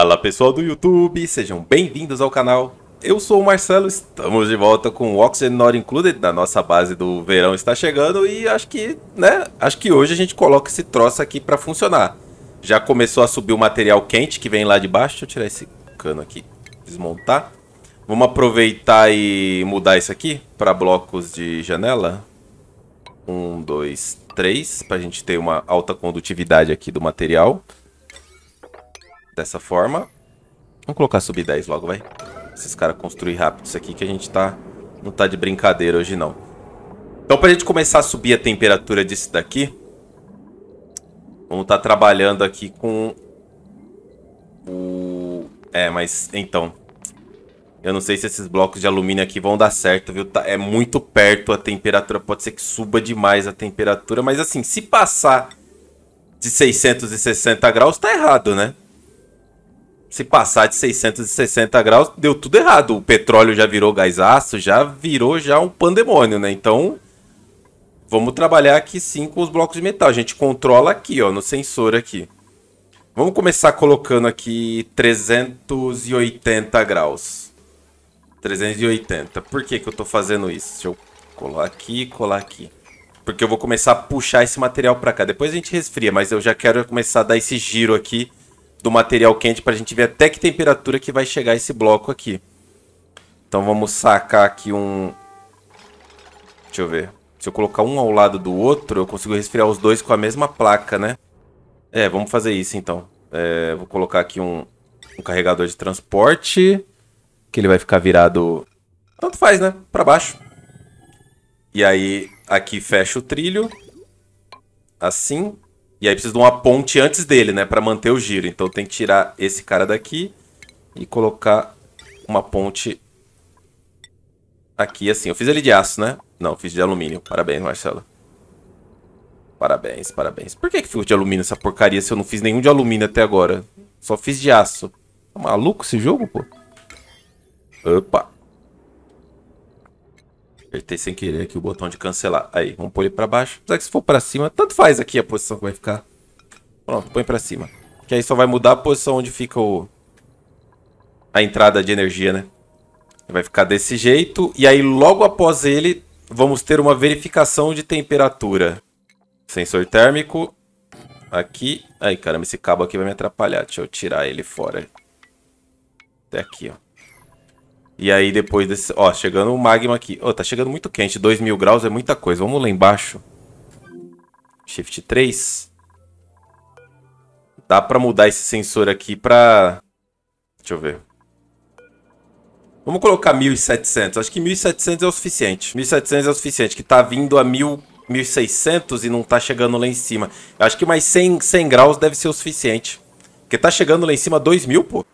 Fala pessoal do YouTube, sejam bem-vindos ao canal. Eu sou o Marcelo, estamos de volta com o Oxygen Not Included na nossa base do verão está chegando e acho que, né, acho que hoje a gente coloca esse troço aqui para funcionar. Já começou a subir o material quente que vem lá de baixo, deixa eu tirar esse cano aqui, desmontar. Vamos aproveitar e mudar isso aqui para blocos de janela. Um, dois, três, para a gente ter uma alta condutividade aqui do material dessa forma. Vamos colocar sub 10 logo, vai. Esses caras construir rápido isso aqui que a gente tá... Não tá de brincadeira hoje, não. Então, pra gente começar a subir a temperatura disso daqui... Vamos estar tá trabalhando aqui com... O... É, mas... Então... Eu não sei se esses blocos de alumínio aqui vão dar certo, viu? Tá, é muito perto a temperatura. Pode ser que suba demais a temperatura. Mas assim, se passar de 660 graus, tá errado, né? Se passar de 660 graus, deu tudo errado. O petróleo já virou gás aço, já virou já um pandemônio, né? Então, vamos trabalhar aqui sim com os blocos de metal. A gente controla aqui, ó, no sensor aqui. Vamos começar colocando aqui 380 graus. 380. Por que, que eu tô fazendo isso? Deixa eu colar aqui colar aqui. Porque eu vou começar a puxar esse material para cá. Depois a gente resfria, mas eu já quero começar a dar esse giro aqui do material quente para a gente ver até que temperatura que vai chegar esse bloco aqui. Então vamos sacar aqui um... Deixa eu ver. Se eu colocar um ao lado do outro, eu consigo resfriar os dois com a mesma placa, né? É, vamos fazer isso então. É, vou colocar aqui um, um carregador de transporte, que ele vai ficar virado... Tanto faz, né? Para baixo. E aí, aqui fecha o trilho. Assim. E aí precisa de uma ponte antes dele, né? Pra manter o giro. Então tem que tirar esse cara daqui e colocar uma ponte aqui, assim. Eu fiz ele de aço, né? Não, fiz de alumínio. Parabéns, Marcelo. Parabéns, parabéns. Por que, que ficou de alumínio essa porcaria se eu não fiz nenhum de alumínio até agora? Só fiz de aço. Tá maluco esse jogo, pô? Opa. Apertei sem querer aqui o botão de cancelar. Aí, vamos pôr ele pra baixo. Apesar que se for pra cima, tanto faz aqui a posição que vai ficar. Pronto, põe pra cima. Que aí só vai mudar a posição onde fica o... A entrada de energia, né? Vai ficar desse jeito. E aí, logo após ele, vamos ter uma verificação de temperatura. Sensor térmico. Aqui. Aí, caramba, esse cabo aqui vai me atrapalhar. Deixa eu tirar ele fora. Até aqui, ó. E aí depois desse. Ó, chegando o magma aqui. Ó, tá chegando muito quente. 2000 graus é muita coisa. Vamos lá embaixo. Shift 3. Dá pra mudar esse sensor aqui pra... Deixa eu ver. Vamos colocar 1.700. Acho que 1.700 é o suficiente. 1.700 é o suficiente, que tá vindo a 1.000... 1.600 e não tá chegando lá em cima. Eu acho que mais 100, 100 graus deve ser o suficiente. Porque tá chegando lá em cima 2.000, pô.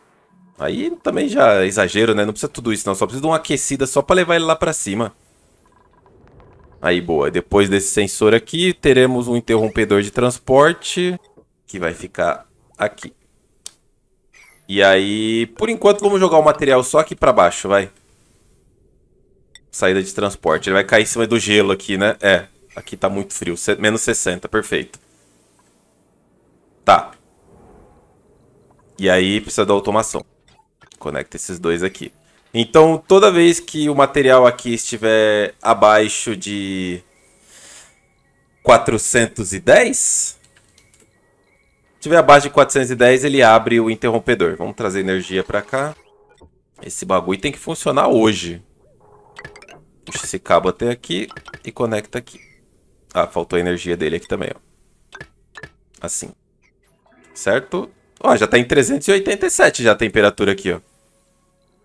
Aí também já é exagero, né? Não precisa tudo isso, não. Só precisa de uma aquecida só pra levar ele lá pra cima. Aí, boa. Depois desse sensor aqui, teremos um interrompedor de transporte que vai ficar aqui. E aí, por enquanto, vamos jogar o material só aqui pra baixo, vai. Saída de transporte. Ele vai cair em cima do gelo aqui, né? É, aqui tá muito frio. Menos 60, perfeito. Tá. E aí, precisa da automação. Conecta esses dois aqui. Então, toda vez que o material aqui estiver abaixo de 410, estiver abaixo de 410, ele abre o interrompedor. Vamos trazer energia para cá. Esse bagulho tem que funcionar hoje. Puxa esse cabo até aqui e conecta aqui. Ah, faltou a energia dele aqui também, ó. Assim. Certo? Ó, já tá em 387 já a temperatura aqui, ó.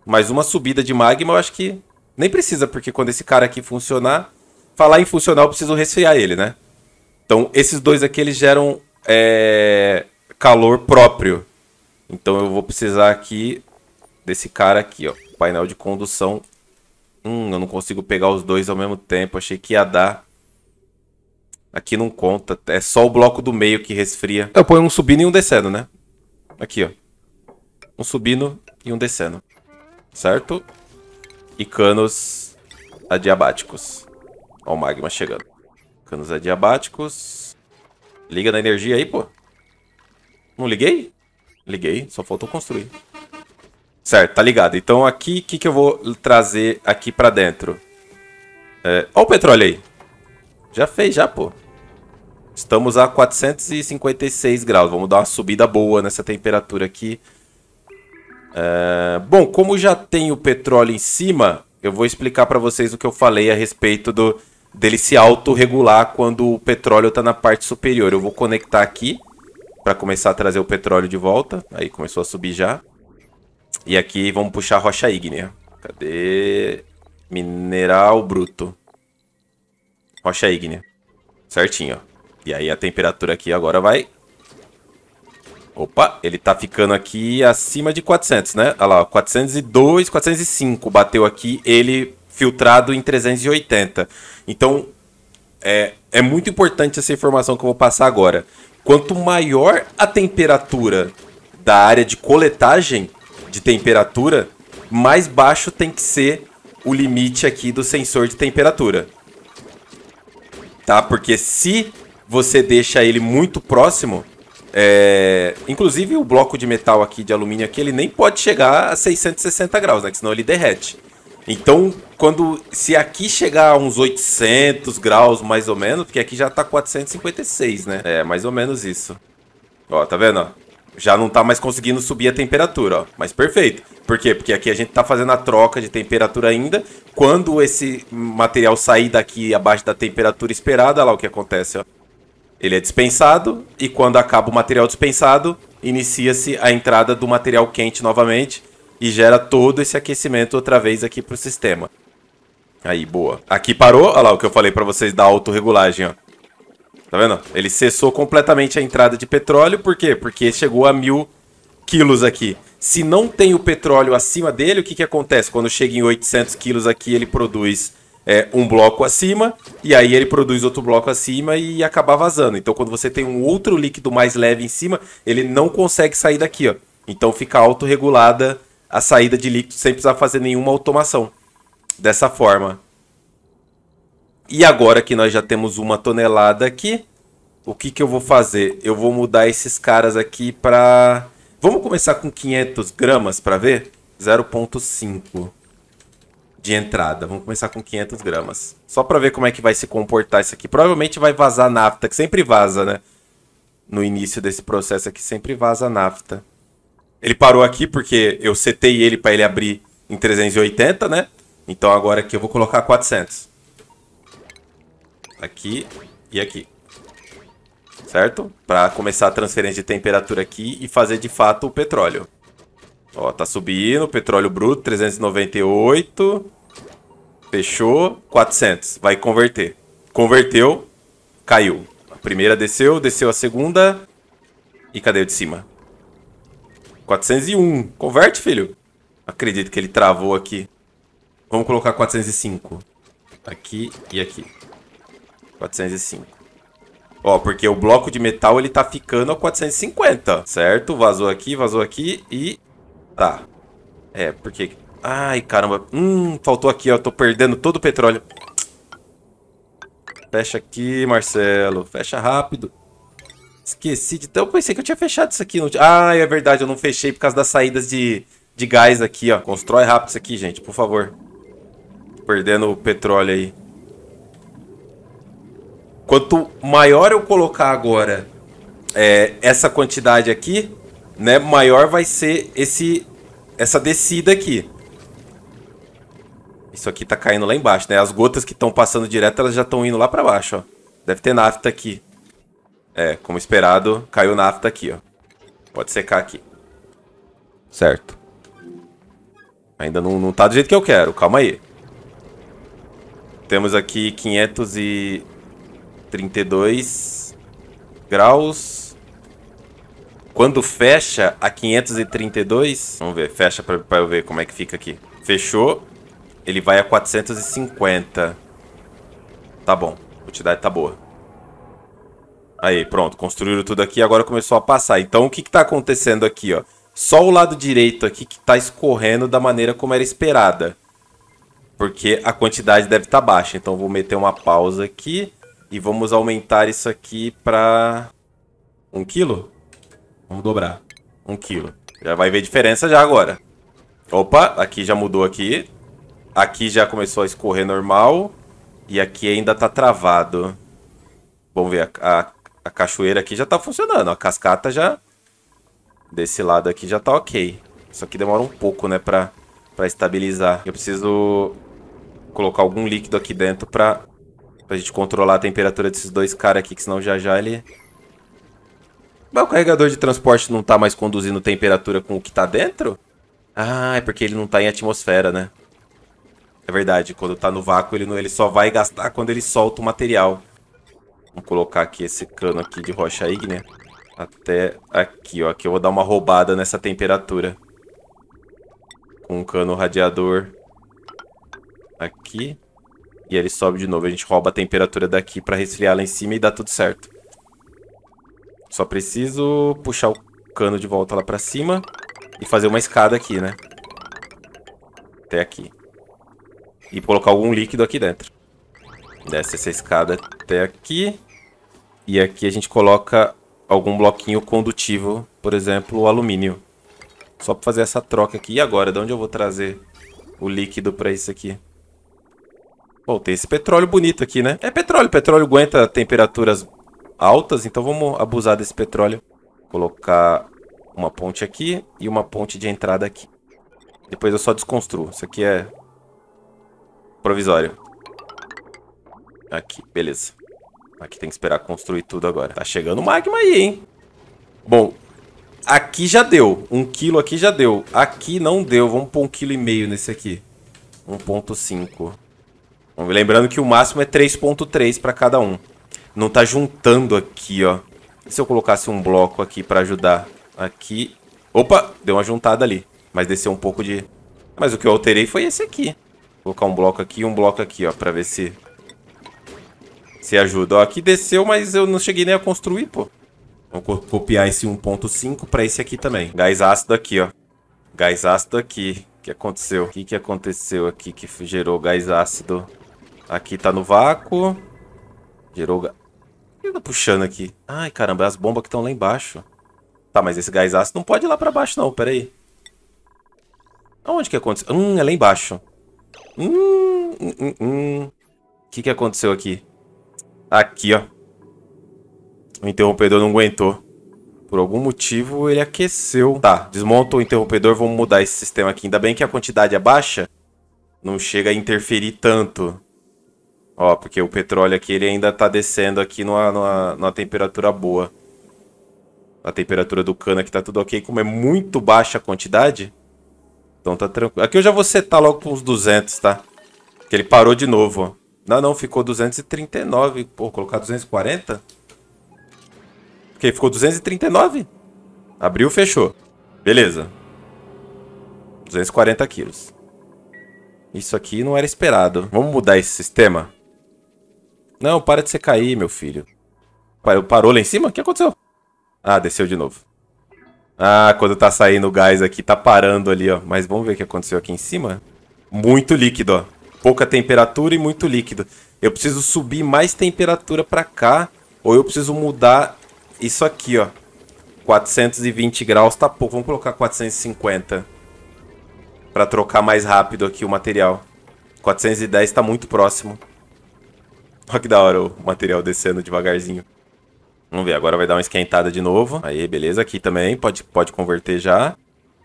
Mas uma subida de magma eu acho que nem precisa, porque quando esse cara aqui funcionar, falar em funcionar eu preciso resfriar ele, né? Então esses dois aqui eles geram é, calor próprio. Então eu vou precisar aqui desse cara aqui, ó. Painel de condução. Hum, eu não consigo pegar os dois ao mesmo tempo. Achei que ia dar. Aqui não conta. É só o bloco do meio que resfria. Eu ponho um subindo e um descendo, né? Aqui, ó. Um subindo e um descendo certo? E canos adiabáticos. Ó o magma chegando. Canos adiabáticos. Liga na energia aí, pô. Não liguei? Liguei, só faltou construir. Certo, tá ligado. Então aqui, o que, que eu vou trazer aqui pra dentro? É... Ó o petróleo aí. Já fez, já, pô. Estamos a 456 graus. Vamos dar uma subida boa nessa temperatura aqui. É, bom, como já tem o petróleo em cima, eu vou explicar para vocês o que eu falei a respeito do dele se autorregular quando o petróleo está na parte superior. Eu vou conectar aqui para começar a trazer o petróleo de volta. Aí começou a subir já. E aqui vamos puxar a rocha ígnea. Cadê? Mineral bruto. Rocha ígnea. Certinho, ó. E aí a temperatura aqui agora vai Opa, ele tá ficando aqui acima de 400, né? Olha lá, 402, 405 bateu aqui, ele filtrado em 380. Então, é, é muito importante essa informação que eu vou passar agora. Quanto maior a temperatura da área de coletagem de temperatura, mais baixo tem que ser o limite aqui do sensor de temperatura. Tá? Porque se você deixa ele muito próximo, é, inclusive o bloco de metal aqui de alumínio aqui ele nem pode chegar a 660 graus, né? Que senão ele derrete. Então, quando se aqui chegar a uns 800 graus mais ou menos, porque aqui já tá 456, né? É, mais ou menos isso. Ó, tá vendo? Já não tá mais conseguindo subir a temperatura, ó. Mas perfeito. Por quê? Porque aqui a gente tá fazendo a troca de temperatura ainda. Quando esse material sair daqui abaixo da temperatura esperada, olha lá o que acontece, ó. Ele é dispensado e quando acaba o material dispensado, inicia-se a entrada do material quente novamente e gera todo esse aquecimento outra vez aqui pro sistema. Aí, boa. Aqui parou, olha lá o que eu falei para vocês da autorregulagem, ó. Tá vendo? Ele cessou completamente a entrada de petróleo, por quê? Porque chegou a mil quilos aqui. Se não tem o petróleo acima dele, o que, que acontece? Quando chega em 800 quilos aqui, ele produz é, um bloco acima, e aí ele produz outro bloco acima e acaba vazando. Então, quando você tem um outro líquido mais leve em cima, ele não consegue sair daqui, ó. Então fica autorregulada a saída de líquido sem precisar fazer nenhuma automação. Dessa forma. E agora que nós já temos uma tonelada aqui, o que, que eu vou fazer? Eu vou mudar esses caras aqui para... Vamos começar com 500 gramas para ver? 0.5 de entrada. Vamos começar com 500 gramas. Só para ver como é que vai se comportar isso aqui. Provavelmente vai vazar nafta, que sempre vaza, né? No início desse processo aqui, sempre vaza nafta. Ele parou aqui porque eu setei ele para ele abrir em 380, né? Então agora aqui eu vou colocar 400. Aqui e aqui. Certo? Para começar a transferência de temperatura aqui e fazer de fato o petróleo. Ó, tá subindo. Petróleo bruto, 398. Fechou. 400. Vai converter. Converteu. Caiu. A primeira desceu, desceu a segunda. E cadê o de cima? 401. Converte, filho. Acredito que ele travou aqui. Vamos colocar 405. Aqui e aqui. 405. Ó, porque o bloco de metal ele tá ficando a 450, certo? Vazou aqui, vazou aqui e Tá. É, porque... Ai, caramba. Hum, faltou aqui, ó. Tô perdendo todo o petróleo. Fecha aqui, Marcelo. Fecha rápido. Esqueci de... Eu pensei que eu tinha fechado isso aqui. Não... Ah, é verdade. Eu não fechei por causa das saídas de, de gás aqui, ó. Constrói rápido isso aqui, gente. Por favor. Tô perdendo o petróleo aí. Quanto maior eu colocar agora é, essa quantidade aqui, né, maior vai ser esse essa descida aqui. Isso aqui tá caindo lá embaixo, né? As gotas que estão passando direto, elas já estão indo lá para baixo, ó. Deve ter nafta aqui. É, como esperado, caiu nafta aqui, ó. Pode secar aqui. Certo. Ainda não, não tá do jeito que eu quero, calma aí. Temos aqui 532 graus. Quando fecha a 532, vamos ver, fecha pra, pra eu ver como é que fica aqui. Fechou, ele vai a 450. Tá bom, a quantidade tá boa. Aí, pronto, construíram tudo aqui, agora começou a passar. Então, o que que tá acontecendo aqui, ó? Só o lado direito aqui que tá escorrendo da maneira como era esperada. Porque a quantidade deve estar tá baixa, então vou meter uma pausa aqui. E vamos aumentar isso aqui para um quilo? Vamos dobrar. Um quilo. Já vai ver diferença já agora. Opa, aqui já mudou aqui. Aqui já começou a escorrer normal. E aqui ainda tá travado. Vamos ver, a, a, a cachoeira aqui já tá funcionando. A cascata já... Desse lado aqui já tá ok. Isso aqui demora um pouco, né, pra, pra estabilizar. Eu preciso colocar algum líquido aqui dentro pra, pra gente controlar a temperatura desses dois caras aqui, que senão já já ele mas o carregador de transporte não tá mais conduzindo temperatura com o que tá dentro? Ah, é porque ele não tá em atmosfera, né? É verdade, quando tá no vácuo, ele, não, ele só vai gastar quando ele solta o material. Vamos colocar aqui esse cano aqui de rocha ígnea. Né? Até aqui, ó. Aqui eu vou dar uma roubada nessa temperatura. Com um cano radiador aqui. E ele sobe de novo. A gente rouba a temperatura daqui pra resfriar lá em cima e dá tudo certo. Só preciso puxar o cano de volta lá pra cima e fazer uma escada aqui, né? Até aqui. E colocar algum líquido aqui dentro. Desce essa escada até aqui. E aqui a gente coloca algum bloquinho condutivo, por exemplo, o alumínio. Só pra fazer essa troca aqui. E agora, de onde eu vou trazer o líquido pra isso aqui? Bom, tem esse petróleo bonito aqui, né? É petróleo, petróleo aguenta temperaturas altas, então vamos abusar desse petróleo. Colocar uma ponte aqui e uma ponte de entrada aqui. Depois eu só desconstruo. Isso aqui é provisório. Aqui, beleza. Aqui tem que esperar construir tudo agora. Tá chegando magma aí, hein? Bom, aqui já deu. Um quilo aqui já deu. Aqui não deu. Vamos pôr um quilo e meio nesse aqui. 1.5. Lembrando que o máximo é 3.3 para cada um não tá juntando aqui, ó. E se eu colocasse um bloco aqui pra ajudar? Aqui. Opa, deu uma juntada ali. Mas desceu um pouco de... Mas o que eu alterei foi esse aqui. Vou colocar um bloco aqui e um bloco aqui, ó. Pra ver se... Se ajuda. Ó, aqui desceu, mas eu não cheguei nem a construir, pô. Vou copiar esse 1.5 pra esse aqui também. Gás ácido aqui, ó. Gás ácido aqui. O que aconteceu? O que, que aconteceu aqui que gerou gás ácido? Aqui tá no vácuo. Gerou que ele tá puxando aqui? Ai, caramba, as bombas que estão lá embaixo. Tá, mas esse gás ácido não pode ir lá pra baixo, não. Pera aí. Aonde que aconteceu? Hum, é lá embaixo. Hum, hum, hum. O hum. que que aconteceu aqui? Aqui, ó. O interrompedor não aguentou. Por algum motivo, ele aqueceu. Tá, desmonta o interrompedor, vamos mudar esse sistema aqui. Ainda bem que a quantidade é baixa, não chega a interferir tanto. Ó, porque o petróleo aqui ele ainda tá descendo aqui numa, numa, numa temperatura boa. A temperatura do cano aqui tá tudo ok. Como é muito baixa a quantidade, então tá tranquilo. Aqui eu já vou setar logo com os 200, tá? Que ele parou de novo, ó. Não, não, ficou 239. Pô, colocar 240? Porque ficou 239. Abriu, fechou. Beleza. 240 quilos. Isso aqui não era esperado. Vamos mudar esse sistema? Não, para de você cair, meu filho. Parou, lá em cima? O que aconteceu? Ah, desceu de novo. Ah, quando tá saindo o gás aqui, tá parando ali, ó. Mas vamos ver o que aconteceu aqui em cima. Muito líquido, ó. Pouca temperatura e muito líquido. Eu preciso subir mais temperatura pra cá. Ou eu preciso mudar isso aqui, ó. 420 graus tá pouco. Vamos colocar 450. Pra trocar mais rápido aqui o material. 410 tá muito próximo. Olha que da hora o material descendo devagarzinho. Vamos ver, agora vai dar uma esquentada de novo. Aí, beleza. Aqui também, pode, pode converter já.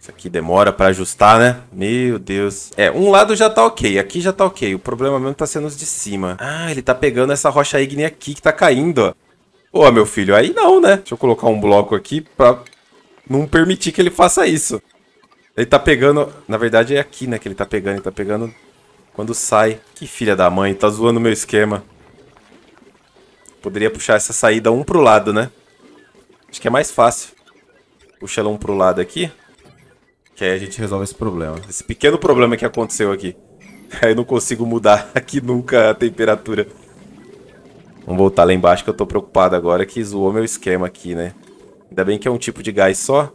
Isso aqui demora pra ajustar, né? Meu Deus. É, um lado já tá ok, aqui já tá ok. O problema mesmo tá sendo os de cima. Ah, ele tá pegando essa rocha ígnea aqui que tá caindo, ó. Pô, meu filho, aí não, né? Deixa eu colocar um bloco aqui pra não permitir que ele faça isso. Ele tá pegando... Na verdade, é aqui, né, que ele tá pegando. Ele tá pegando quando sai. Que filha da mãe, tá zoando meu esquema. Poderia puxar essa saída um pro lado, né? Acho que é mais fácil. Puxa ela um pro lado aqui. Que aí a gente resolve esse problema. Esse pequeno problema que aconteceu aqui. Eu não consigo mudar aqui nunca a temperatura. Vamos voltar lá embaixo que eu tô preocupado agora que zoou meu esquema aqui, né? Ainda bem que é um tipo de gás só.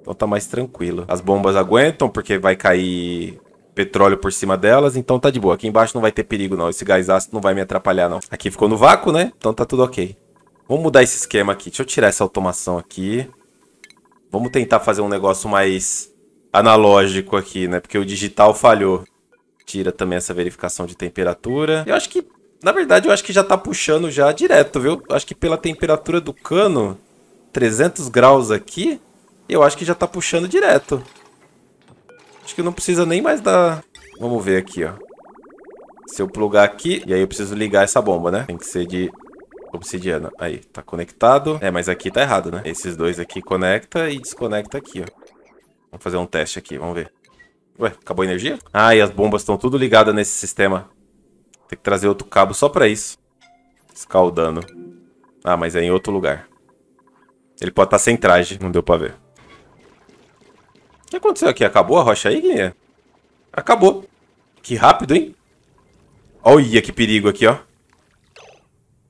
Então tá mais tranquilo. As bombas aguentam porque vai cair petróleo por cima delas, então tá de boa. Aqui embaixo não vai ter perigo não, esse gás ácido não vai me atrapalhar não. Aqui ficou no vácuo, né? Então tá tudo ok. Vamos mudar esse esquema aqui. Deixa eu tirar essa automação aqui. Vamos tentar fazer um negócio mais analógico aqui, né? Porque o digital falhou. Tira também essa verificação de temperatura. Eu acho que, na verdade, eu acho que já tá puxando já direto, viu? Eu acho que pela temperatura do cano, 300 graus aqui, eu acho que já tá puxando direto. Acho que não precisa nem mais da... Vamos ver aqui, ó. Se eu plugar aqui, e aí eu preciso ligar essa bomba, né? Tem que ser de obsidiana. Aí, tá conectado. É, mas aqui tá errado, né? Esses dois aqui conecta e desconecta aqui, ó. Vamos fazer um teste aqui, vamos ver. Ué, acabou a energia? Ah, e as bombas estão tudo ligadas nesse sistema. Tem que trazer outro cabo só pra isso. Escaldando. Ah, mas é em outro lugar. Ele pode estar tá sem traje, não deu pra ver que aconteceu aqui? Acabou a rocha aí, Guilherme? Acabou. Que rápido, hein? Olha que perigo aqui, ó.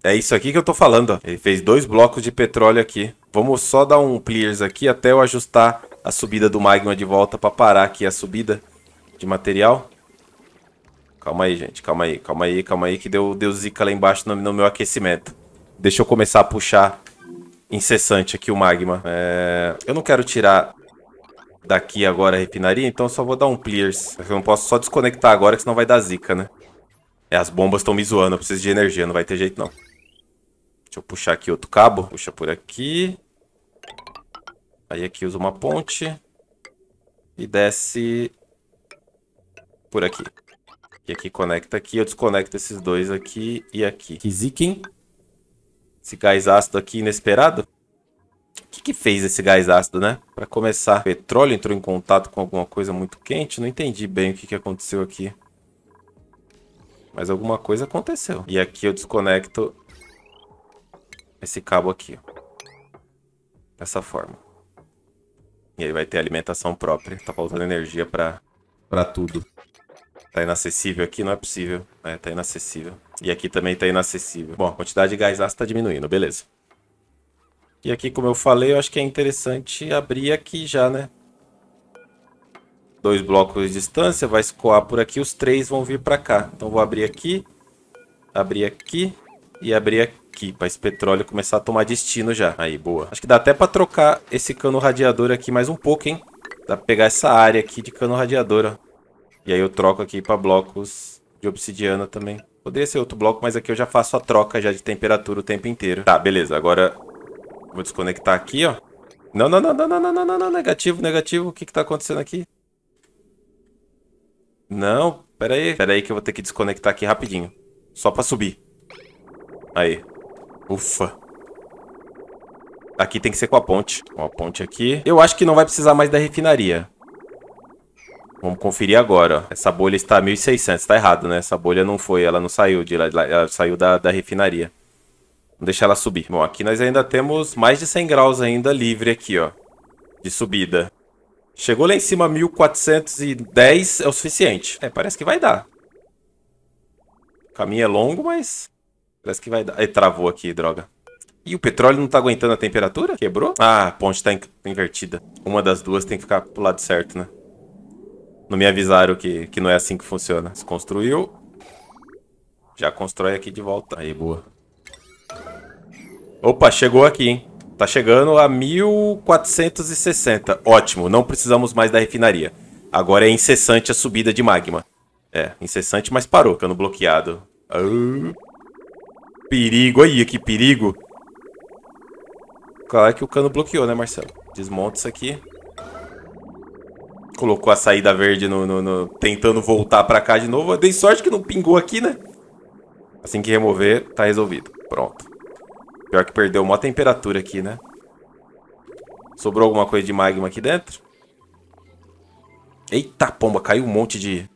É isso aqui que eu tô falando, ó. Ele fez dois blocos de petróleo aqui. Vamos só dar um clears aqui até eu ajustar a subida do magma de volta pra parar aqui a subida de material. Calma aí, gente. Calma aí, calma aí, calma aí que deu, deu zica lá embaixo no, no meu aquecimento. Deixa eu começar a puxar incessante aqui o magma. É... Eu não quero tirar daqui agora a refinaria, então eu só vou dar um clears. Eu não posso só desconectar agora, que senão vai dar zica, né? É, as bombas estão me zoando, eu preciso de energia, não vai ter jeito não. Deixa eu puxar aqui outro cabo. Puxa por aqui. Aí aqui usa uma ponte. E desce por aqui. E aqui conecta aqui, eu desconecto esses dois aqui e aqui. Que ziquem. Esse gás ácido aqui inesperado que, que fez esse gás ácido, né? Para começar, o petróleo entrou em contato com alguma coisa muito quente? Não entendi bem o que, que aconteceu aqui. Mas alguma coisa aconteceu. E aqui eu desconecto esse cabo aqui. Dessa forma. E aí vai ter alimentação própria. Tá faltando energia pra, pra tudo. Tá inacessível aqui? Não é possível. É, tá inacessível. E aqui também tá inacessível. Bom, a quantidade de gás ácido tá diminuindo, beleza. E aqui, como eu falei, eu acho que é interessante abrir aqui já, né? Dois blocos de distância, vai escoar por aqui, os três vão vir para cá. Então vou abrir aqui, abrir aqui e abrir aqui, para esse petróleo começar a tomar destino já. Aí, boa. Acho que dá até para trocar esse cano radiador aqui mais um pouco, hein? Dá pra pegar essa área aqui de cano radiador, ó. E aí eu troco aqui para blocos de obsidiana também. Poderia ser outro bloco, mas aqui eu já faço a troca já de temperatura o tempo inteiro. Tá, beleza. Agora Vou desconectar aqui, ó. Não, não, não, não, não, não, não, não, negativo, negativo. O que que tá acontecendo aqui? Não, pera aí. Pera aí que eu vou ter que desconectar aqui rapidinho. Só pra subir. Aí. Ufa. Aqui tem que ser com a ponte. Uma ponte aqui. Eu acho que não vai precisar mais da refinaria. Vamos conferir agora. Ó. Essa bolha está a 1.600. Está errado, né? Essa bolha não foi. Ela não saiu de lá. Ela saiu da, da refinaria. Vamos deixar ela subir. Bom, aqui nós ainda temos mais de 100 graus ainda livre aqui, ó. De subida. Chegou lá em cima 1410 é o suficiente. É, parece que vai dar. O caminho é longo, mas parece que vai dar. Aí travou aqui, droga. E o petróleo não tá aguentando a temperatura? Quebrou? Ah, a ponte tá in invertida. Uma das duas tem que ficar pro lado certo, né? Não me avisaram que, que não é assim que funciona. Se construiu. Já constrói aqui de volta. Aí, boa. Opa, chegou aqui, hein? Tá chegando a 1460. Ótimo, não precisamos mais da refinaria. Agora é incessante a subida de magma. É, incessante, mas parou, cano bloqueado. Uh, perigo aí, que perigo. Claro que o cano bloqueou, né, Marcelo? Desmonta isso aqui. Colocou a saída verde no, no, no tentando voltar pra cá de novo. Eu dei sorte que não pingou aqui, né? Assim que remover, tá resolvido. Pronto. Pior que perdeu uma temperatura aqui, né? Sobrou alguma coisa de magma aqui dentro? Eita pomba, caiu um monte de,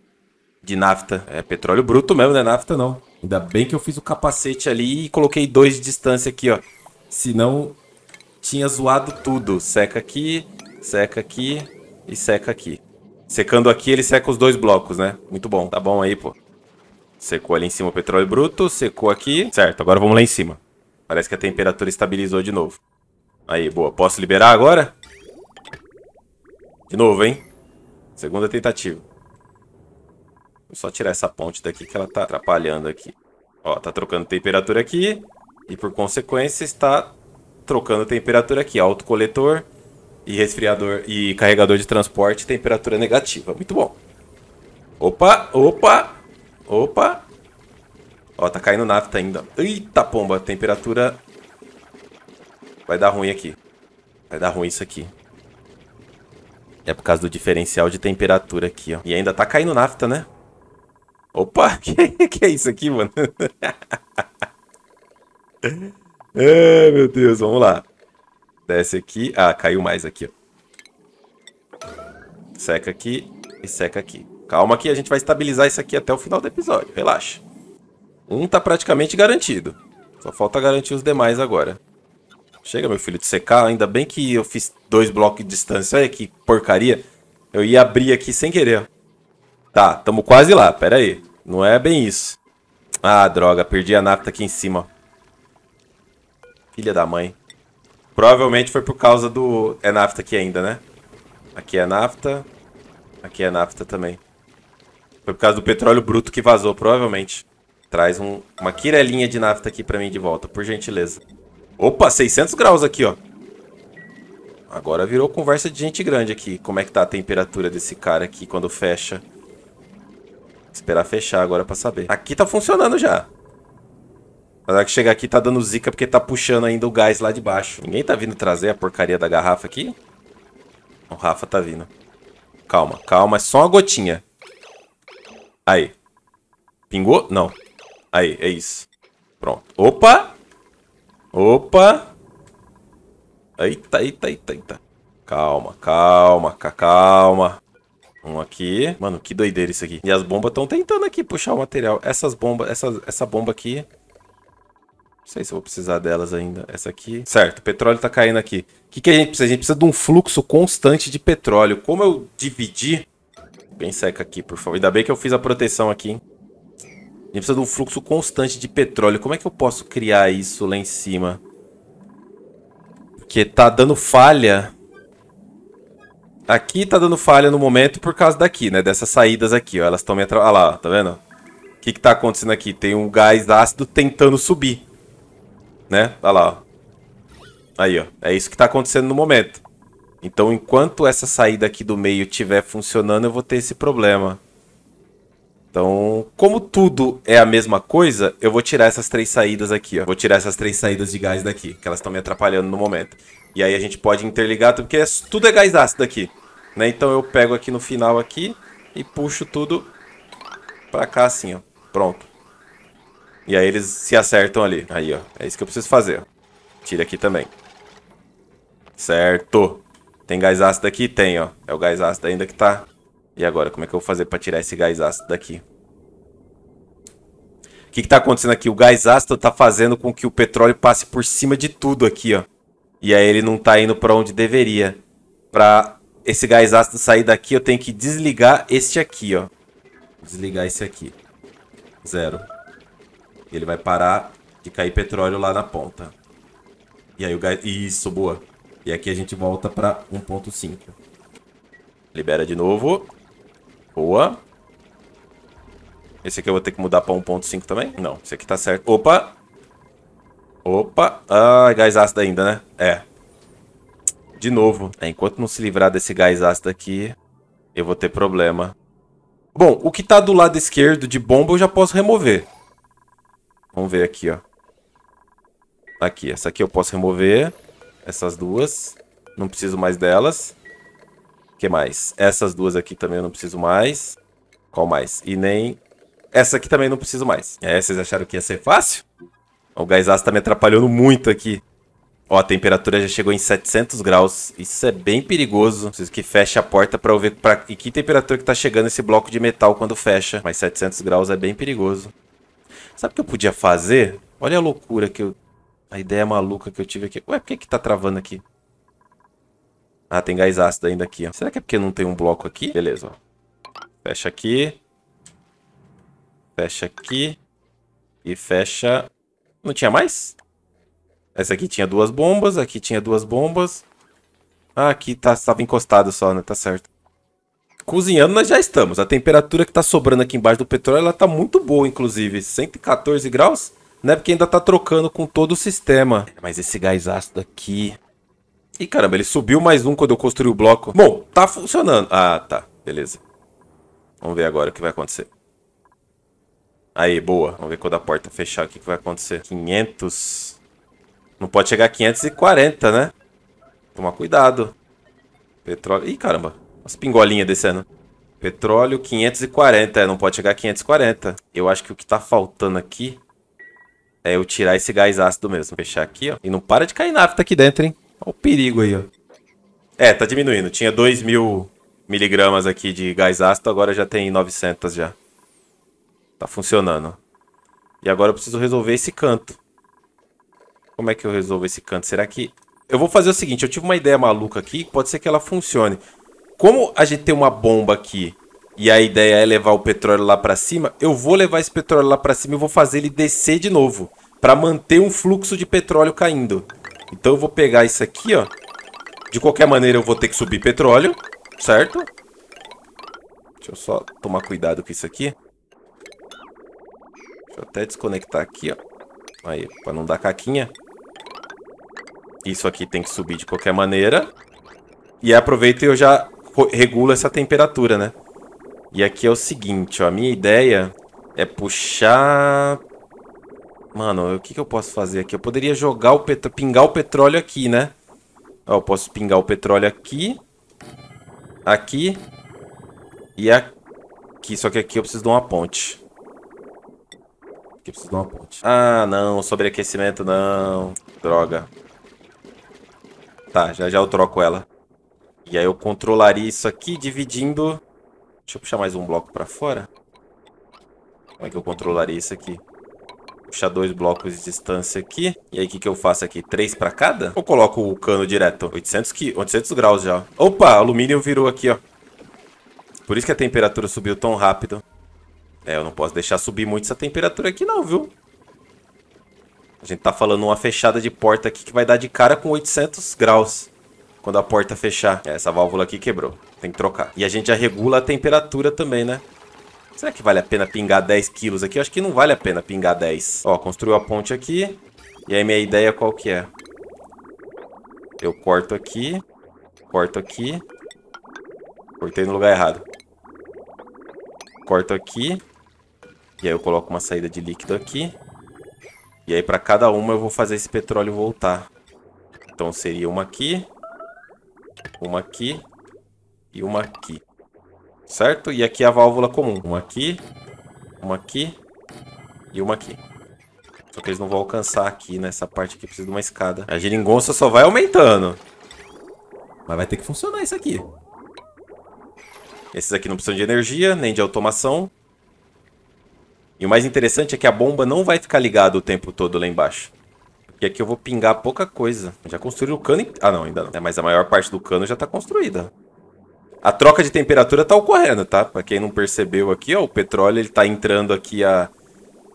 de nafta. É petróleo bruto mesmo, não é nafta não. Ainda bem que eu fiz o capacete ali e coloquei dois de distância aqui, ó. Senão tinha zoado tudo. Seca aqui, seca aqui e seca aqui. Secando aqui, ele seca os dois blocos, né? Muito bom. Tá bom aí, pô. Secou ali em cima o petróleo bruto, secou aqui. Certo, agora vamos lá em cima. Parece que a temperatura estabilizou de novo. Aí, boa. Posso liberar agora? De novo, hein? Segunda tentativa. Vou só tirar essa ponte daqui que ela tá atrapalhando aqui. Ó, tá trocando temperatura aqui. E por consequência está trocando temperatura aqui. Autocoletor e resfriador e carregador de transporte, temperatura negativa. Muito bom. Opa, opa, opa. Ó, tá caindo nafta ainda. Eita pomba, temperatura... Vai dar ruim aqui. Vai dar ruim isso aqui. É por causa do diferencial de temperatura aqui, ó. E ainda tá caindo nafta, né? Opa, que, que é isso aqui, mano? é, meu Deus, vamos lá. Desce aqui. Ah, caiu mais aqui, ó. Seca aqui e seca aqui. Calma que a gente vai estabilizar isso aqui até o final do episódio. Relaxa. Um tá praticamente garantido. Só falta garantir os demais agora. Chega, meu filho, de secar. Ainda bem que eu fiz dois blocos de distância. Olha que porcaria. Eu ia abrir aqui sem querer. Tá, tamo quase lá. Pera aí. Não é bem isso. Ah, droga. Perdi a nafta aqui em cima. Filha da mãe. Provavelmente foi por causa do... É nafta aqui ainda, né? Aqui é nafta. Aqui é nafta também. Foi por causa do petróleo bruto que vazou, provavelmente. Traz um, uma quirelinha de nafta aqui pra mim de volta, por gentileza. Opa, 600 graus aqui, ó. Agora virou conversa de gente grande aqui. Como é que tá a temperatura desse cara aqui quando fecha? Esperar fechar agora pra saber. Aqui tá funcionando já. Na hora que chegar aqui tá dando zica porque tá puxando ainda o gás lá de baixo. Ninguém tá vindo trazer a porcaria da garrafa aqui? O Rafa tá vindo. Calma, calma. É só uma gotinha. Aí. Pingou? Não. Aí, é isso. Pronto. Opa! Opa! Eita, eita, eita, eita. Calma, calma, calma. Um aqui. Mano, que doideira isso aqui. E as bombas estão tentando aqui puxar o material. Essas bombas, essa, essa bomba aqui... Não sei se eu vou precisar delas ainda. Essa aqui. Certo, o petróleo tá caindo aqui. O que, que a gente precisa? A gente precisa de um fluxo constante de petróleo. Como eu dividi... Bem seca aqui, por favor. Ainda bem que eu fiz a proteção aqui, hein. A gente precisa de um fluxo constante de petróleo. Como é que eu posso criar isso lá em cima? Porque tá dando falha. Aqui tá dando falha no momento por causa daqui, né? Dessas saídas aqui, ó. Elas estão me atrapalhando. Ah lá, tá vendo? O que que tá acontecendo aqui? Tem um gás ácido tentando subir. Né? Olha tá lá, ó. Aí, ó. É isso que tá acontecendo no momento. Então, enquanto essa saída aqui do meio estiver funcionando, eu vou ter esse problema. Então, como tudo é a mesma coisa, eu vou tirar essas três saídas aqui, ó. Vou tirar essas três saídas de gás daqui, que elas estão me atrapalhando no momento. E aí a gente pode interligar porque é tudo é gás ácido aqui. Né? Então eu pego aqui no final aqui e puxo tudo pra cá assim, ó. Pronto. E aí eles se acertam ali. Aí, ó. É isso que eu preciso fazer, Tira aqui também. Certo. Tem gás ácido aqui? Tem, ó. É o gás ácido ainda que tá e agora, como é que eu vou fazer para tirar esse gás ácido daqui? O que, que tá acontecendo aqui? O gás ácido tá fazendo com que o petróleo passe por cima de tudo aqui, ó. E aí ele não tá indo para onde deveria. Para esse gás ácido sair daqui, eu tenho que desligar este aqui, ó. Desligar esse aqui. Zero. E ele vai parar de cair petróleo lá na ponta. E aí o gás... Isso, boa. E aqui a gente volta para 1.5. Libera de novo. Boa. Esse aqui eu vou ter que mudar pra 1.5 também? Não, esse aqui tá certo. Opa! Opa! Ah, gás ácido ainda, né? É. De novo. É, enquanto não se livrar desse gás ácido aqui, eu vou ter problema. Bom, o que tá do lado esquerdo de bomba eu já posso remover. Vamos ver aqui, ó. Aqui, essa aqui eu posso remover. Essas duas. Não preciso mais delas que mais? Essas duas aqui também eu não preciso mais. Qual mais? E nem... Essa aqui também não preciso mais. É, vocês acharam que ia ser fácil? O gás ácido tá me atrapalhando muito aqui. Ó, a temperatura já chegou em 700 graus. Isso é bem perigoso. Preciso que feche a porta para eu ver pra... e que temperatura que tá chegando esse bloco de metal quando fecha. Mas 700 graus é bem perigoso. Sabe o que eu podia fazer? Olha a loucura que eu... A ideia maluca que eu tive aqui. Ué, por que que tá travando aqui? Ah, tem gás ácido ainda aqui, ó. Será que é porque não tem um bloco aqui? Beleza, ó. Fecha aqui. Fecha aqui. E fecha... Não tinha mais? Essa aqui tinha duas bombas, aqui tinha duas bombas. Ah, aqui tá, estava encostado só, né? Tá certo. Cozinhando nós já estamos. A temperatura que tá sobrando aqui embaixo do petróleo, ela tá muito boa, inclusive. 114 graus, né? Porque ainda tá trocando com todo o sistema. Mas esse gás ácido aqui... Ih, caramba, ele subiu mais um quando eu construí o bloco. Bom, tá funcionando. Ah, tá. Beleza. Vamos ver agora o que vai acontecer. Aí, boa. Vamos ver quando a porta fechar o que, que vai acontecer. 500. Não pode chegar a 540, né? Tomar cuidado. Petróleo... Ih, caramba. Umas pingolinhas descendo. Petróleo 540. É, não pode chegar a 540. Eu acho que o que tá faltando aqui é eu tirar esse gás ácido mesmo. Fechar aqui, ó. E não para de cair nafta aqui dentro, hein? o perigo aí, ó. É, tá diminuindo. Tinha 2 mil miligramas aqui de gás ácido, agora já tem 900 já. Tá funcionando. E agora eu preciso resolver esse canto. Como é que eu resolvo esse canto? Será que... Eu vou fazer o seguinte, eu tive uma ideia maluca aqui, pode ser que ela funcione. Como a gente tem uma bomba aqui e a ideia é levar o petróleo lá para cima, eu vou levar esse petróleo lá para cima e vou fazer ele descer de novo para manter um fluxo de petróleo caindo. Então eu vou pegar isso aqui, ó. De qualquer maneira eu vou ter que subir petróleo, certo? Deixa eu só tomar cuidado com isso aqui. Deixa eu até desconectar aqui, ó. Aí, pra não dar caquinha. Isso aqui tem que subir de qualquer maneira. E aproveito e eu já regulo essa temperatura, né? E aqui é o seguinte, ó. A minha ideia é puxar Mano, o que, que eu posso fazer aqui? Eu poderia jogar o petróleo... Pingar o petróleo aqui, né? Ó, eu posso pingar o petróleo aqui. Aqui. E aqui. Só que aqui eu preciso de uma ponte. Aqui eu preciso de uma ponte. Ah, não. Sobreaquecimento, não. Droga. Tá, já já eu troco ela. E aí eu controlaria isso aqui dividindo... Deixa eu puxar mais um bloco pra fora. Como é que eu controlaria isso aqui? puxar dois blocos de distância aqui. E aí, o que, que eu faço aqui? Três pra cada? Ou coloco o cano direto? 800, que... 800 graus já. Opa, alumínio virou aqui, ó. Por isso que a temperatura subiu tão rápido. É, eu não posso deixar subir muito essa temperatura aqui não, viu? A gente tá falando uma fechada de porta aqui que vai dar de cara com 800 graus. Quando a porta fechar. É, essa válvula aqui quebrou. Tem que trocar. E a gente já regula a temperatura também, né? Será que vale a pena pingar 10 quilos aqui? Eu acho que não vale a pena pingar 10. Ó, construiu a ponte aqui. E aí minha ideia qual que é? Eu corto aqui. Corto aqui. Cortei no lugar errado. Corto aqui. E aí eu coloco uma saída de líquido aqui. E aí para cada uma eu vou fazer esse petróleo voltar. Então seria uma aqui. Uma aqui. E uma aqui certo? E aqui é a válvula comum. Uma aqui, uma aqui e uma aqui. Só que eles não vão alcançar aqui nessa parte aqui. Precisa de uma escada. A geringonça só vai aumentando. Mas vai ter que funcionar isso aqui. Esses aqui não precisam de energia, nem de automação. E o mais interessante é que a bomba não vai ficar ligada o tempo todo lá embaixo. Porque aqui eu vou pingar pouca coisa. Já construí o cano... Ah, não, ainda não. É, mas a maior parte do cano já está construída. A troca de temperatura está ocorrendo, tá? Para quem não percebeu aqui, ó, o petróleo ele tá entrando aqui a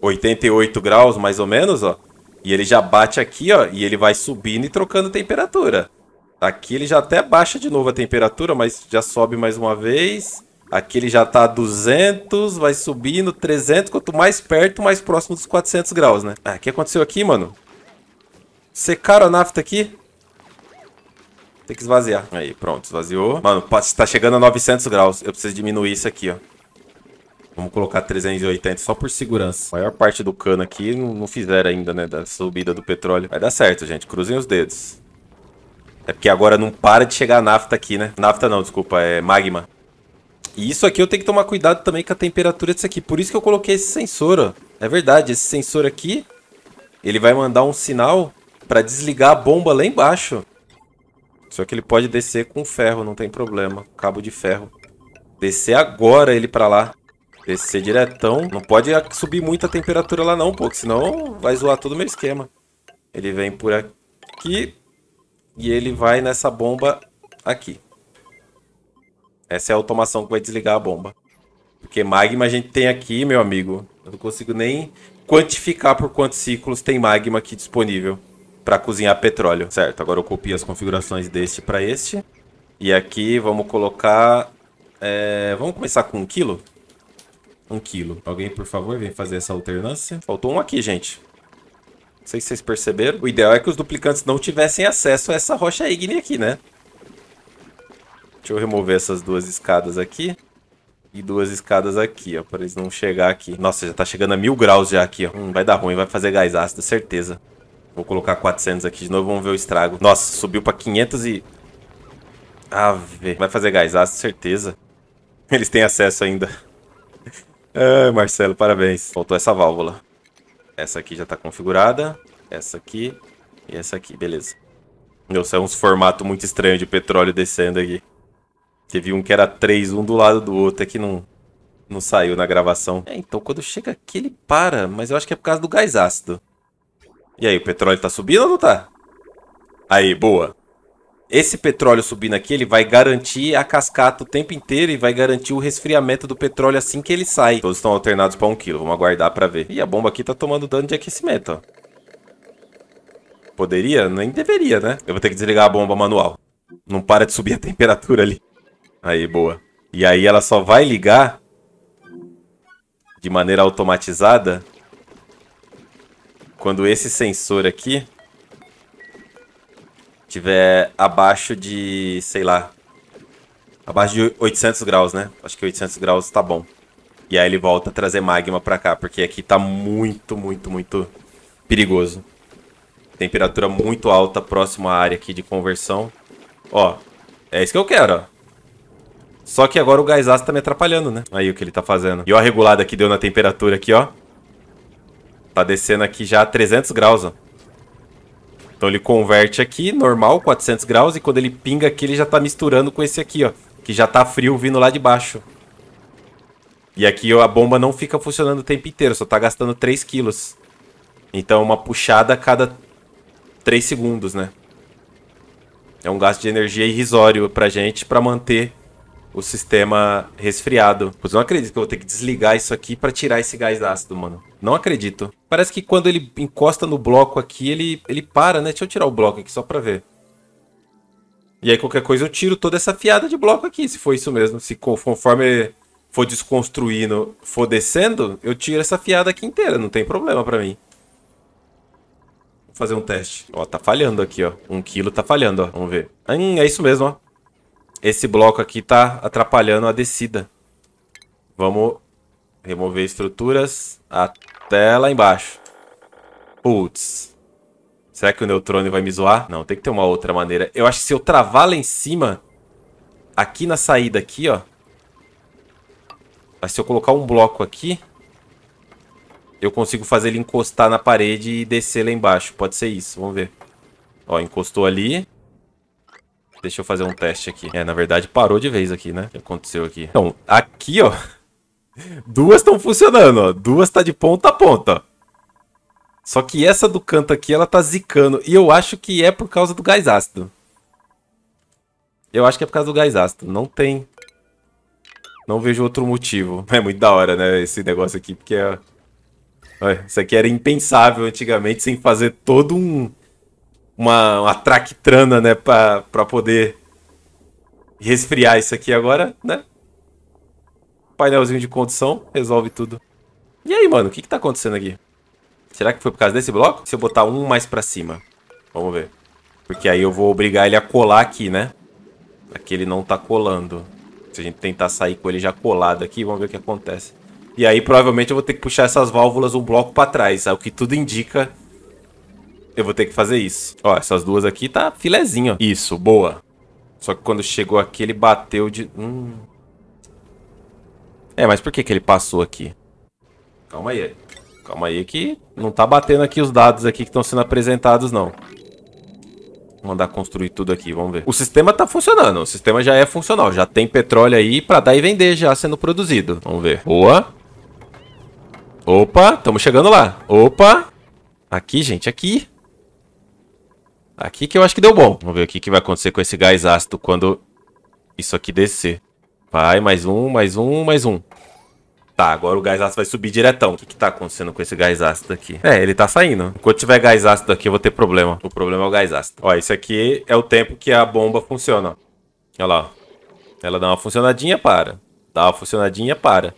88 graus mais ou menos, ó. E ele já bate aqui, ó, e ele vai subindo e trocando temperatura. Aqui ele já até baixa de novo a temperatura, mas já sobe mais uma vez. Aqui ele já tá a 200, vai subindo, 300. Quanto mais perto, mais próximo dos 400 graus, né? Ah, o que aconteceu aqui, mano? Secaram a nafta aqui. Tem que esvaziar. Aí, pronto, esvaziou. Mano, tá chegando a 900 graus. Eu preciso diminuir isso aqui, ó. Vamos colocar 380 só por segurança. A maior parte do cano aqui não, fizeram ainda, né? Da subida do petróleo. Vai dar certo, gente. Cruzem os dedos. É porque agora não para de chegar nafta aqui, né? Nafta não, desculpa. É magma. E isso aqui eu tenho que tomar cuidado também com a temperatura disso aqui. Por isso que eu coloquei esse sensor, ó. É verdade, esse sensor aqui, ele vai mandar um sinal para desligar a bomba lá embaixo. Só que ele pode descer com ferro, não tem problema. Cabo de ferro. Descer agora ele pra lá. Descer diretão. Não pode subir muito a temperatura lá não, pô. Senão vai zoar todo o meu esquema. Ele vem por aqui. E ele vai nessa bomba aqui. Essa é a automação que vai desligar a bomba. Porque magma a gente tem aqui, meu amigo. Eu não consigo nem quantificar por quantos ciclos tem magma aqui disponível para cozinhar petróleo. Certo, agora eu copio as configurações deste para este. E aqui vamos colocar... É, vamos começar com um quilo? Um quilo. Alguém, por favor, vem fazer essa alternância. Faltou um aqui, gente. Não sei se vocês perceberam. O ideal é que os duplicantes não tivessem acesso a essa rocha ígnea aqui, né? Deixa eu remover essas duas escadas aqui. E duas escadas aqui, ó. Pra eles não chegar aqui. Nossa, já tá chegando a mil graus já aqui, ó. Hum, vai dar ruim, vai fazer gás ácido, certeza. Vou colocar 400 aqui de novo, vamos ver o estrago. Nossa, subiu pra 500 e... Ave. Vai fazer gás ácido, ah, certeza. Eles têm acesso ainda. Ai, Marcelo, parabéns. Faltou essa válvula. Essa aqui já tá configurada. Essa aqui e essa aqui, beleza. Meu, saiu é uns formatos muito estranhos de petróleo descendo aqui. Teve um que era três, um do lado do outro, é que não, não saiu na gravação. É, então quando chega aqui ele para, mas eu acho que é por causa do gás ácido. E aí, o petróleo tá subindo ou não tá? Aí, boa. Esse petróleo subindo aqui, ele vai garantir a cascata o tempo inteiro e vai garantir o resfriamento do petróleo assim que ele sai. Todos estão alternados para um quilo. Vamos aguardar para ver. E a bomba aqui tá tomando dano de aquecimento, ó. Poderia? Nem deveria, né? Eu vou ter que desligar a bomba manual. Não para de subir a temperatura ali. Aí, boa. E aí ela só vai ligar de maneira automatizada quando esse sensor aqui tiver abaixo de, sei lá, abaixo de 800 graus, né? Acho que 800 graus tá bom. E aí ele volta a trazer magma pra cá, porque aqui tá muito, muito, muito perigoso. Temperatura muito alta próximo à área aqui de conversão. Ó, é isso que eu quero, ó. Só que agora o gás aço tá me atrapalhando, né? Aí o que ele tá fazendo. E ó a regulada que deu na temperatura aqui, ó. Tá descendo aqui já a 300 graus, ó. Então ele converte aqui, normal, 400 graus. E quando ele pinga aqui, ele já tá misturando com esse aqui, ó. Que já tá frio vindo lá de baixo. E aqui ó, a bomba não fica funcionando o tempo inteiro. Só tá gastando 3 quilos. Então uma puxada a cada 3 segundos, né? É um gasto de energia irrisório pra gente pra manter o sistema resfriado. Pois eu não acredito que eu vou ter que desligar isso aqui para tirar esse gás ácido, mano. Não acredito. Parece que quando ele encosta no bloco aqui, ele, ele para, né? Deixa eu tirar o bloco aqui só pra ver. E aí qualquer coisa eu tiro toda essa fiada de bloco aqui, se for isso mesmo. Se conforme for desconstruindo, for descendo, eu tiro essa fiada aqui inteira, não tem problema pra mim. Vou fazer um teste. Ó, tá falhando aqui, ó. Um quilo tá falhando, ó. Vamos ver. Hum, é isso mesmo, ó. Esse bloco aqui tá atrapalhando a descida. Vamos remover estruturas até lá embaixo. Putz. Será que o Neutrone vai me zoar? Não, tem que ter uma outra maneira. Eu acho que se eu travar lá em cima, aqui na saída aqui, ó. Mas se eu colocar um bloco aqui, eu consigo fazer ele encostar na parede e descer lá embaixo. Pode ser isso, vamos ver. Ó, encostou ali. Deixa eu fazer um teste aqui. É, na verdade, parou de vez aqui, né? O que aconteceu aqui? Então, aqui, ó. Duas estão funcionando, ó. Duas tá de ponta a ponta. Só que essa do canto aqui, ela tá zicando. E eu acho que é por causa do gás ácido. Eu acho que é por causa do gás ácido. Não tem. Não vejo outro motivo. É muito da hora, né? Esse negócio aqui, porque... Ó... isso aqui era impensável antigamente, sem fazer todo um uma, uma traquitrana, né, pra, pra poder resfriar isso aqui agora, né? Painelzinho de condição, resolve tudo. E aí, mano, o que que tá acontecendo aqui? Será que foi por causa desse bloco? Se eu botar um mais pra cima. Vamos ver. Porque aí eu vou obrigar ele a colar aqui, né? Aqui ele não tá colando. Se a gente tentar sair com ele já colado aqui, vamos ver o que acontece. E aí, provavelmente, eu vou ter que puxar essas válvulas um bloco pra trás. É o que tudo indica eu vou ter que fazer isso. Ó, essas duas aqui tá filezinho. Isso, boa. Só que quando chegou aqui, ele bateu de... Hum. É, mas por que que ele passou aqui? Calma aí. Calma aí que não tá batendo aqui os dados aqui que estão sendo apresentados, não. Vou mandar construir tudo aqui, vamos ver. O sistema tá funcionando, o sistema já é funcional. Já tem petróleo aí pra dar e vender já sendo produzido. Vamos ver. Boa. Opa, estamos chegando lá. Opa. Aqui, gente, aqui. Aqui que eu acho que deu bom. Vamos ver o que, que vai acontecer com esse gás ácido quando isso aqui descer. Vai, mais um, mais um, mais um. Tá, agora o gás ácido vai subir diretão. O que, que tá acontecendo com esse gás ácido aqui? É, ele tá saindo. Enquanto tiver gás ácido aqui, eu vou ter problema. O problema é o gás ácido. Ó, isso aqui é o tempo que a bomba funciona. Olha lá. Ela dá uma funcionadinha, para. Dá uma funcionadinha, para.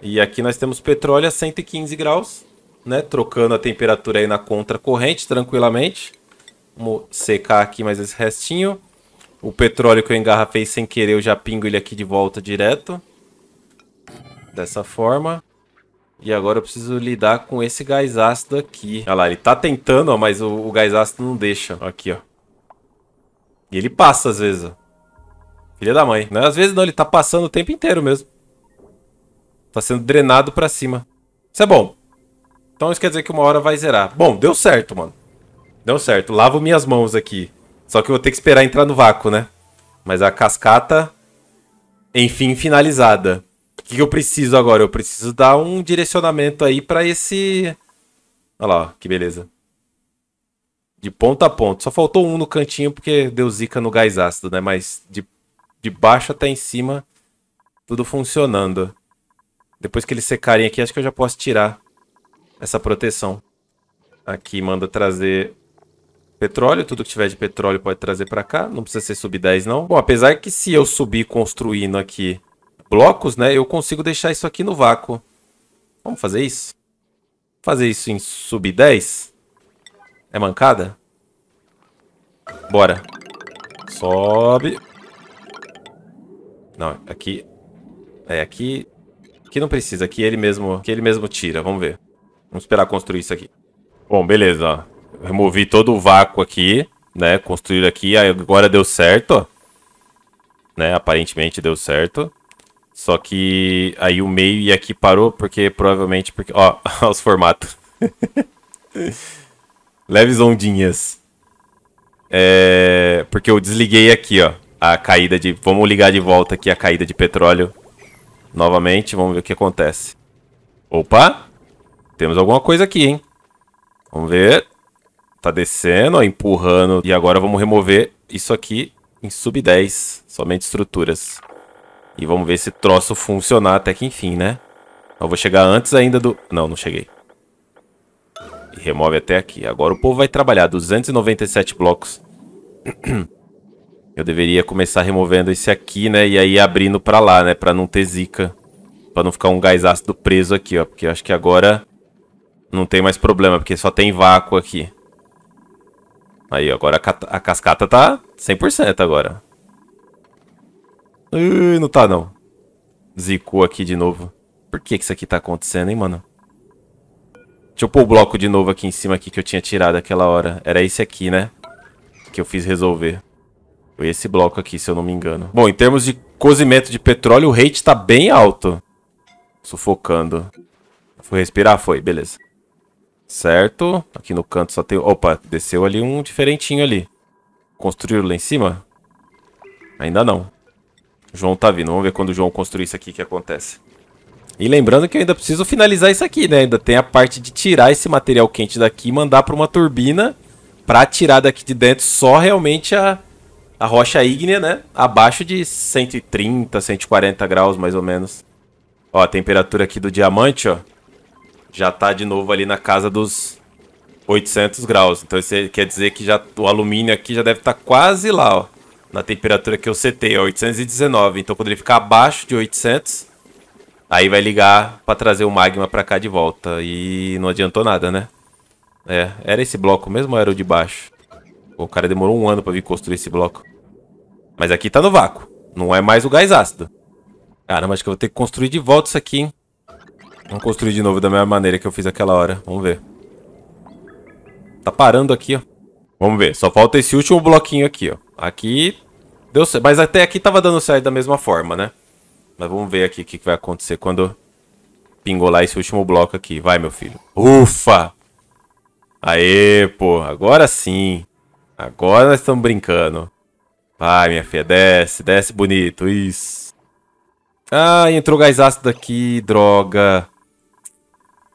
E aqui nós temos petróleo a 115 graus, né? Trocando a temperatura aí na contracorrente tranquilamente. Vamos secar aqui mais esse restinho. O petróleo que eu engarrafei sem querer, eu já pingo ele aqui de volta direto. Dessa forma. E agora eu preciso lidar com esse gás ácido aqui. Olha lá, ele tá tentando, ó, mas o, o gás ácido não deixa. Aqui, ó. E ele passa às vezes, ó. Filha da mãe. Não, às vezes não, ele tá passando o tempo inteiro mesmo. Tá sendo drenado pra cima. Isso é bom. Então isso quer dizer que uma hora vai zerar. Bom, deu certo, mano. Deu certo. Lavo minhas mãos aqui. Só que eu vou ter que esperar entrar no vácuo, né? Mas a cascata, enfim, finalizada. O que, eu preciso agora? Eu preciso dar um direcionamento aí para esse... Olha lá, que beleza. De ponta a ponta. Só faltou um no cantinho porque deu zica no gás ácido, né? Mas de, de baixo até em cima, tudo funcionando. Depois que eles secarem aqui, acho que eu já posso tirar essa proteção. Aqui, manda trazer petróleo, tudo que tiver de petróleo pode trazer para cá, não precisa ser sub 10 não. Bom, apesar que se eu subir construindo aqui blocos, né, eu consigo deixar isso aqui no vácuo. Vamos fazer isso? Fazer isso em sub 10? É mancada? Bora. Sobe. Não, aqui... É, aqui... Aqui não precisa, aqui ele mesmo, aqui ele mesmo tira, vamos ver. Vamos esperar construir isso aqui. Bom, beleza, removi todo o vácuo aqui, né? Construir aqui, agora deu certo, né? Aparentemente deu certo. Só que aí o meio e aqui parou porque provavelmente porque ó, os formatos. Leves ondinhas. É, porque eu desliguei aqui, ó, a caída de, vamos ligar de volta aqui a caída de petróleo novamente, vamos ver o que acontece. Opa! Temos alguma coisa aqui, hein? Vamos ver tá descendo, ó, empurrando. E agora vamos remover isso aqui em sub 10, somente estruturas. E vamos ver esse troço funcionar até que enfim, né? Eu vou chegar antes ainda do... Não, não cheguei. E remove até aqui. Agora o povo vai trabalhar 297 blocos. Eu deveria começar removendo esse aqui, né? E aí abrindo pra lá, né? Pra não ter zica. Pra não ficar um gás ácido preso aqui, ó. Porque eu acho que agora não tem mais problema, porque só tem vácuo aqui. Aí, agora a, a cascata tá 100% agora. Uh, não tá, não. Zicou aqui de novo. Por que que isso aqui tá acontecendo, hein, mano? Deixa eu pôr o bloco de novo aqui em cima aqui que eu tinha tirado aquela hora. Era esse aqui, né? Que eu fiz resolver. Foi esse bloco aqui, se eu não me engano. Bom, em termos de cozimento de petróleo, o rate tá bem alto. Sufocando. Foi respirar? Foi, beleza. Certo. Aqui no canto só tem... Opa, desceu ali um diferentinho ali. Construíram lá em cima? Ainda não. O João tá vindo. Vamos ver quando o João construir isso aqui que acontece. E lembrando que eu ainda preciso finalizar isso aqui, né? Ainda tem a parte de tirar esse material quente daqui e mandar para uma turbina para tirar daqui de dentro só realmente a, a rocha ígnea, né? Abaixo de 130, 140 graus, mais ou menos. Ó, a temperatura aqui do diamante, ó já está de novo ali na casa dos 800 graus. Então isso quer dizer que já o alumínio aqui já deve estar tá quase lá, ó, na temperatura que eu setei, ó, 819. Então quando ele ficar abaixo de 800, aí vai ligar para trazer o magma para cá de volta. E não adiantou nada, né? É, era esse bloco mesmo ou era o de baixo? O cara demorou um ano para vir construir esse bloco. Mas aqui tá no vácuo. Não é mais o gás ácido. Caramba, acho que eu vou ter que construir de volta isso aqui, hein? Vamos construir de novo da mesma maneira que eu fiz aquela hora. Vamos ver. Tá parando aqui, ó. Vamos ver. Só falta esse último bloquinho aqui, ó. Aqui deu certo. Mas até aqui tava dando certo da mesma forma, né? Mas vamos ver aqui o que, que vai acontecer quando pingolar esse último bloco aqui. Vai, meu filho. Ufa! Aê, pô. Agora sim. Agora nós estamos brincando. Vai, minha filha. Desce, desce bonito. Isso. Ah, entrou gás ácido aqui. Droga.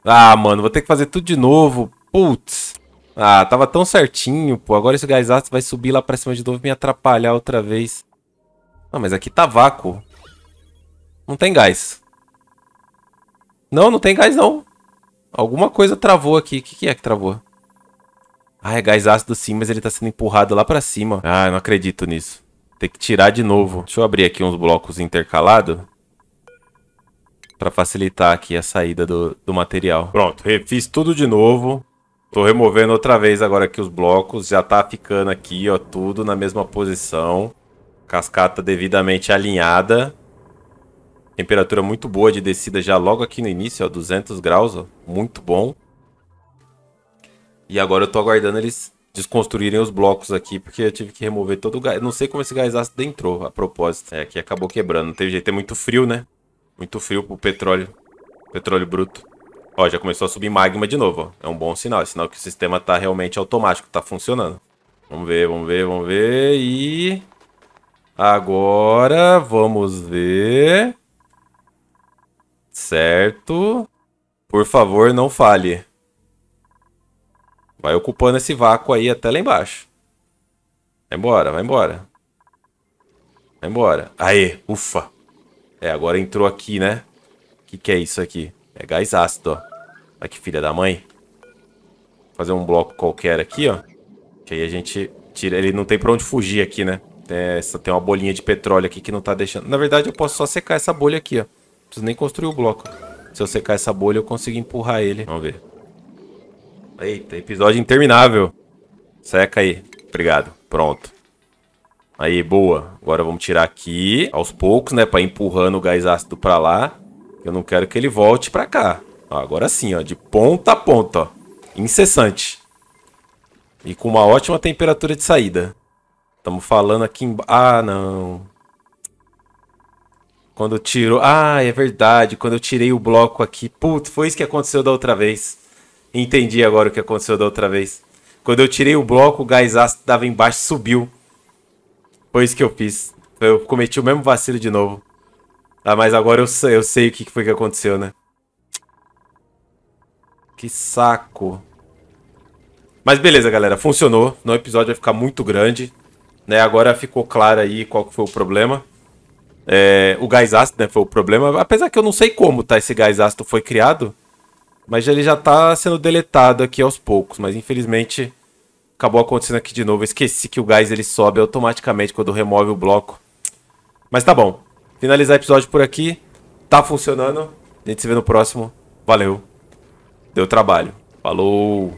Ah, mano, vou ter que fazer tudo de novo. Putz. Ah, tava tão certinho, pô. Agora esse gás ácido vai subir lá pra cima de novo e me atrapalhar outra vez. Ah, mas aqui tá vácuo. Não tem gás. Não, não tem gás não. Alguma coisa travou aqui. O que, que é que travou? Ah, é gás ácido sim, mas ele tá sendo empurrado lá pra cima. Ah, não acredito nisso. Tem que tirar de novo. Deixa eu abrir aqui uns blocos intercalados para facilitar aqui a saída do, do material. Pronto, refiz tudo de novo. Tô removendo outra vez agora aqui os blocos. Já tá ficando aqui, ó, tudo na mesma posição. Cascata devidamente alinhada. Temperatura muito boa de descida já logo aqui no início, ó, 200 graus, ó, muito bom. E agora eu tô aguardando eles desconstruírem os blocos aqui, porque eu tive que remover todo o gás. Não sei como esse gás ácido entrou, a propósito. É, que acabou quebrando, não teve jeito, é muito frio, né? Muito frio pro petróleo. Petróleo bruto. Ó, já começou a subir magma de novo, ó. É um bom sinal. É sinal que o sistema tá realmente automático, tá funcionando. Vamos ver, vamos ver, vamos ver. E... Agora, vamos ver... Certo. Por favor, não fale. Vai ocupando esse vácuo aí até lá embaixo. Vai embora, vai embora. Vai embora. Aê, ufa. É, agora entrou aqui, né? O que, que é isso aqui? É gás ácido, ó. Aqui, filha da mãe. Vou fazer um bloco qualquer aqui, ó. Que aí a gente tira... Ele não tem pra onde fugir aqui, né? É, só tem uma bolinha de petróleo aqui que não tá deixando... Na verdade, eu posso só secar essa bolha aqui, ó. Não preciso nem construir o bloco. Se eu secar essa bolha, eu consigo empurrar ele. Vamos ver. Eita, episódio interminável. Seca aí. Obrigado. Pronto. Aí, boa. Agora vamos tirar aqui, aos poucos, né? Pra ir empurrando o gás ácido pra lá. Eu não quero que ele volte pra cá. Ó, agora sim, ó. De ponta a ponta, ó. Incessante. E com uma ótima temperatura de saída. Estamos falando aqui embaixo. Ah, não. Quando eu tiro... Ah, é verdade. Quando eu tirei o bloco aqui... Putz, foi isso que aconteceu da outra vez. Entendi agora o que aconteceu da outra vez. Quando eu tirei o bloco, o gás ácido estava embaixo subiu. Foi isso que eu fiz. Eu cometi o mesmo vacilo de novo. Tá, mas agora eu, eu sei o que foi que aconteceu, né? Que saco. Mas beleza, galera. Funcionou. No episódio vai ficar muito grande. Né? Agora ficou claro aí qual foi o problema. É, o gás ácido né, foi o problema. Apesar que eu não sei como tá, esse gás ácido foi criado. Mas ele já tá sendo deletado aqui aos poucos. Mas infelizmente acabou acontecendo aqui de novo. Eu esqueci que o gás ele sobe automaticamente quando remove o bloco. Mas tá bom. Finalizar o episódio por aqui. Tá funcionando. A gente se vê no próximo. Valeu. Deu trabalho. Falou!